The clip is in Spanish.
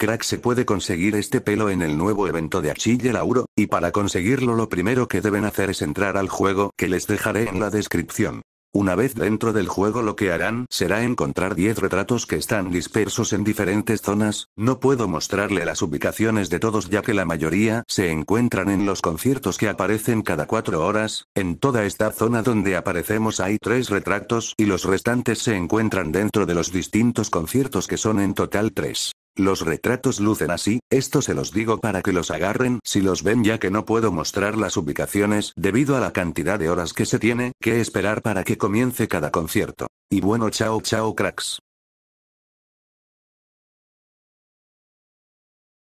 Crack se puede conseguir este pelo en el nuevo evento de Achille Lauro, y para conseguirlo lo primero que deben hacer es entrar al juego que les dejaré en la descripción. Una vez dentro del juego lo que harán será encontrar 10 retratos que están dispersos en diferentes zonas, no puedo mostrarle las ubicaciones de todos ya que la mayoría se encuentran en los conciertos que aparecen cada 4 horas, en toda esta zona donde aparecemos hay 3 retratos y los restantes se encuentran dentro de los distintos conciertos que son en total 3. Los retratos lucen así, esto se los digo para que los agarren si los ven ya que no puedo mostrar las ubicaciones debido a la cantidad de horas que se tiene que esperar para que comience cada concierto. Y bueno chao chao cracks.